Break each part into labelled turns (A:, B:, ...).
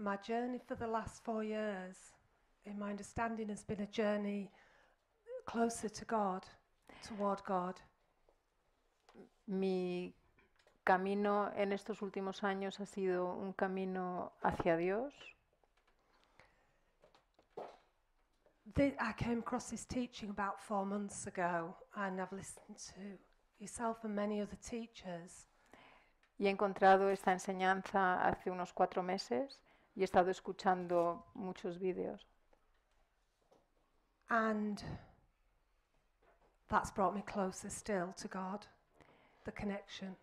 A: my journey for the last four years, in my understanding, has been a journey closer to God, toward God.
B: Mi camino en estos últimos años ha sido un camino hacia Dios.
A: The, I came across this teaching about four months ago, and I've listened to yourself and many other teachers.
B: Y he encontrado esta enseñanza hace unos cuatro meses
A: y he estado escuchando muchos vídeos. And that's brought me closer still to God, the connection.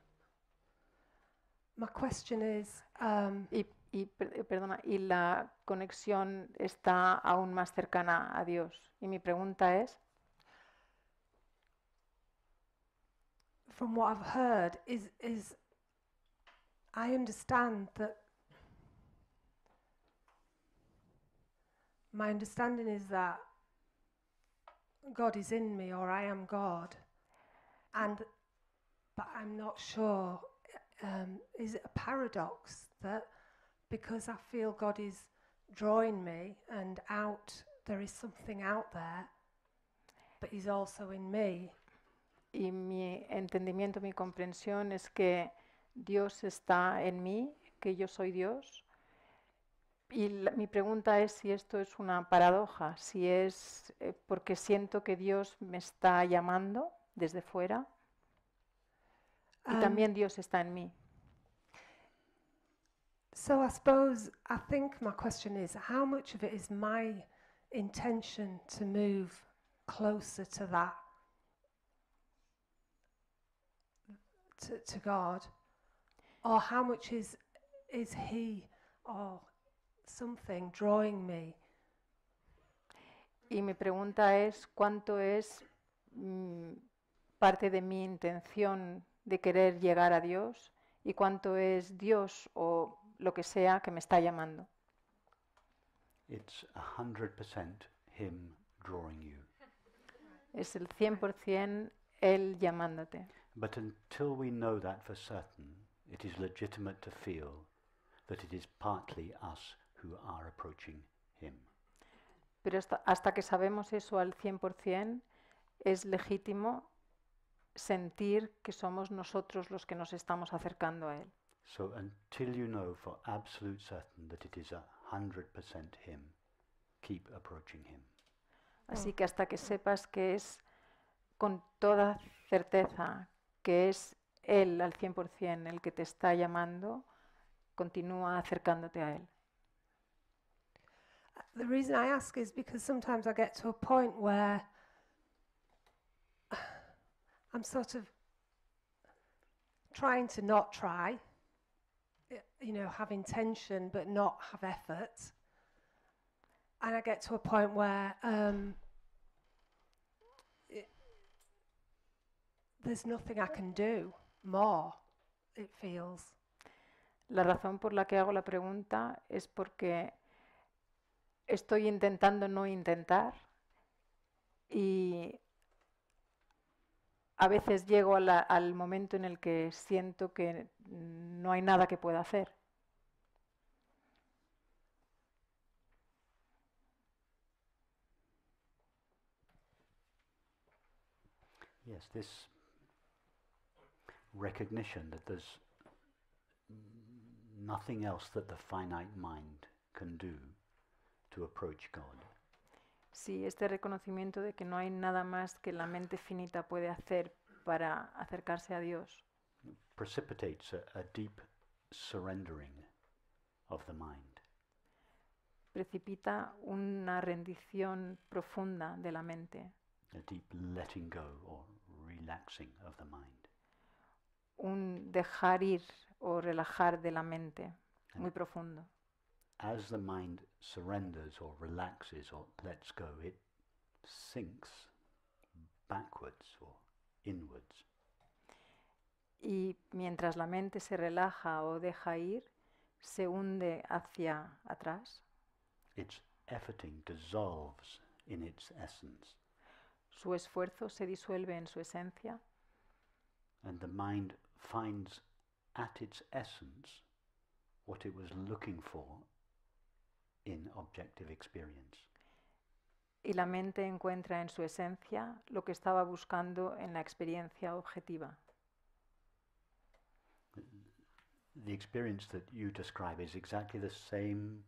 A: My question is, um, y, y, eh,
B: perdona, y la conexión está aún más cercana a Dios. Y mi
A: pregunta es, from what I've heard, is, is I understand that my understanding is that God is in me or I am God. And, but I'm not sure, um, is it a paradox that because I feel God is drawing me and out, there is something out there, but He's also in me? Y mi entendimiento, mi
B: comprensión es que Dios está en mí, que yo soy Dios. Y mi pregunta es si esto es una paradoja, si es eh, porque siento que Dios me está llamando desde fuera y um, también Dios está en mí.
A: So I suppose I think my question is how much of it is my intention to move closer to that to, to God or how much is is he or something drawing me. Y mi pregunta
B: es cuánto es mm, parte de mi intención de querer llegar a Dios y cuánto es Dios o lo que sea que me está llamando.
C: It's 100% him drawing you.
B: Es el 100% él llamándote.
C: But until we know that for certain, it is legitimate to feel that it is partly us
B: pero hasta, que sabemos eso al 100%, es legítimo sentir que somos nosotros los que nos estamos acercando a él. Así que hasta que sepas que es con toda certeza que es él al 100% el que te está llamando, continúa acercándote a él.
A: the reason I ask is because sometimes I get to a point where I'm sort of trying to not try, you know, have intention but not have effort. And I get to a point where um, it, there's nothing I can do more, it feels. La razón por la que hago la pregunta
B: es porque estoy intentando no intentar y a veces llego al momento en el que siento que no hay nada que pueda hacer.
C: Yes, this recognition that there's nothing else that the finite mind can do to
B: Sí, este reconocimiento de que no hay nada más que la mente finita puede hacer para acercarse a Dios.
C: Precipitates a, deep surrendering of the mind.
B: Precipita una rendición profunda de la mente.
C: A deep letting go relaxing of the mind.
B: Un dejar ir o relajar de la mente, muy profundo.
C: as the mind surrenders or relaxes or lets go, it sinks backwards or inwards.
B: Y mientras la mente se relaja o deja ir, se hunde hacia atrás.
C: Its efforting dissolves in its essence.
B: Su esfuerzo se disuelve en su esencia.
C: And the mind finds at its essence what it was looking for in objective experience.
B: Y la mente encuentra en su esencia lo que estaba buscando en la experiencia objetiva.
C: The experience that you describe is exactly the same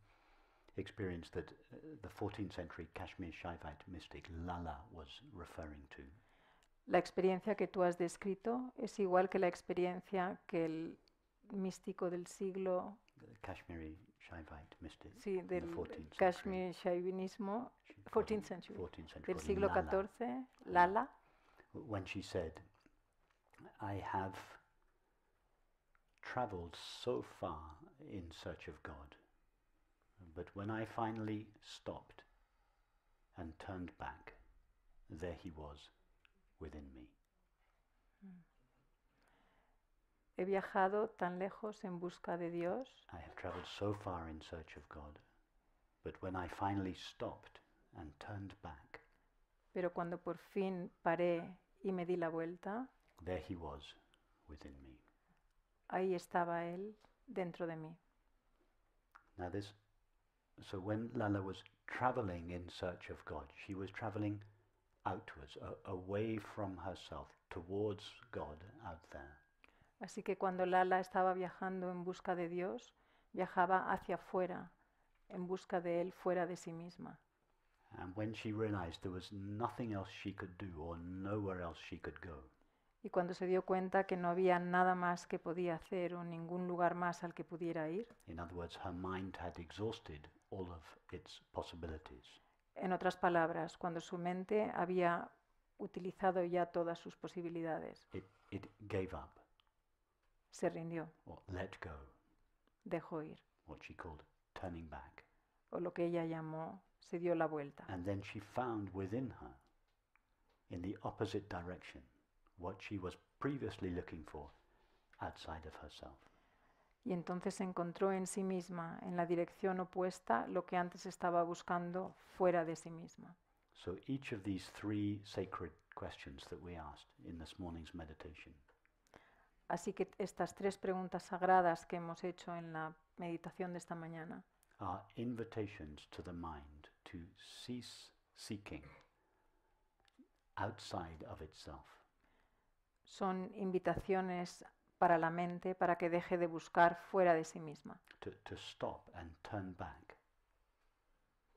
C: experience that uh, the 14th century Kashmir Shaivite mystic Lala was referring to.
B: La experiencia que tú has descrito es igual que la experiencia que el místico del siglo
C: Kashmiri Shaivite mystic. Sí, del the
B: Kashmir Shaivinismo, 14th century. 14th century. Del siglo XIV, Lala. Lala.
C: When she said, I have traveled so far in search of God, but when I finally stopped and turned back, there he was within me. Mm.
B: He viajado tan lejos en busca de Dios.
C: I have traveled so far in search of God, but when I finally stopped and turned back,
B: pero cuando por fin paré y me di la vuelta,
C: there he was within me.
B: Ahí estaba él dentro de mí.
C: Now this so when Lala was traveling in search of God, she was traveling outwards, away from herself, towards God out there.
B: Así que cuando Lala estaba viajando en busca de Dios, viajaba hacia afuera, en busca de él fuera de sí misma. Y cuando se dio cuenta que no había nada más que podía hacer o ningún lugar más al que pudiera ir. En otras palabras, cuando su mente había utilizado ya todas sus posibilidades. it gave se rindió.
C: Or let go. Dejó ir. What she called turning back.
B: O lo que ella llamó se dio la vuelta.
C: And then she found within her, in the opposite direction, what she was previously looking for outside of herself.
B: Y entonces encontró en sí misma, en la dirección opuesta, lo que antes estaba buscando fuera de sí misma.
C: So each of these three sacred questions that we asked in this morning's meditation.
B: Así que estas tres preguntas sagradas que hemos hecho en la meditación de esta mañana Son invitaciones para la mente para que deje de buscar fuera de sí misma.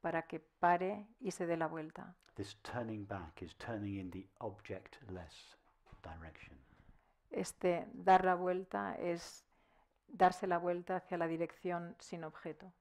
B: Para que pare y se dé la vuelta este dar la vuelta es darse la vuelta hacia la dirección sin objeto.